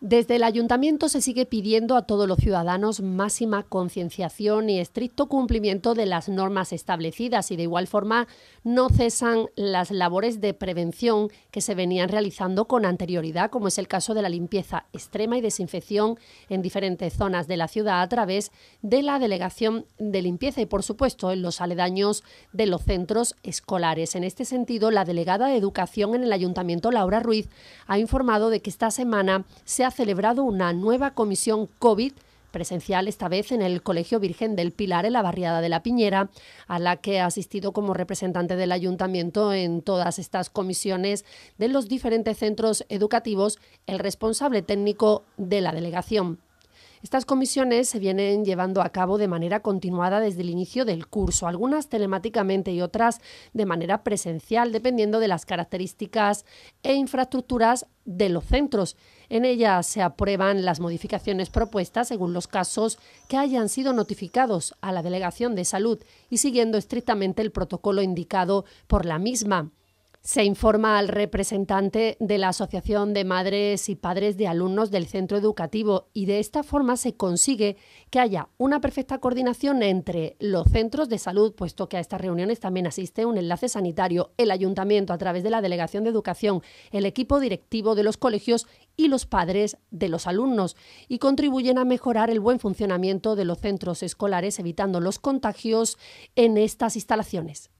Desde el ayuntamiento se sigue pidiendo a todos los ciudadanos máxima concienciación y estricto cumplimiento de las normas establecidas y de igual forma no cesan las labores de prevención que se venían realizando con anterioridad, como es el caso de la limpieza extrema y desinfección en diferentes zonas de la ciudad a través de la Delegación de Limpieza y por supuesto en los aledaños de los centros escolares. En este sentido, la delegada de Educación en el ayuntamiento, Laura Ruiz, ha informado de que esta semana se ha ha celebrado una nueva comisión COVID presencial esta vez en el Colegio Virgen del Pilar en la barriada de La Piñera, a la que ha asistido como representante del ayuntamiento en todas estas comisiones de los diferentes centros educativos el responsable técnico de la delegación. Estas comisiones se vienen llevando a cabo de manera continuada desde el inicio del curso, algunas telemáticamente y otras de manera presencial, dependiendo de las características e infraestructuras de los centros. En ellas se aprueban las modificaciones propuestas según los casos que hayan sido notificados a la Delegación de Salud y siguiendo estrictamente el protocolo indicado por la misma. Se informa al representante de la Asociación de Madres y Padres de Alumnos del Centro Educativo y de esta forma se consigue que haya una perfecta coordinación entre los centros de salud, puesto que a estas reuniones también asiste un enlace sanitario, el ayuntamiento a través de la Delegación de Educación, el equipo directivo de los colegios y los padres de los alumnos, y contribuyen a mejorar el buen funcionamiento de los centros escolares evitando los contagios en estas instalaciones.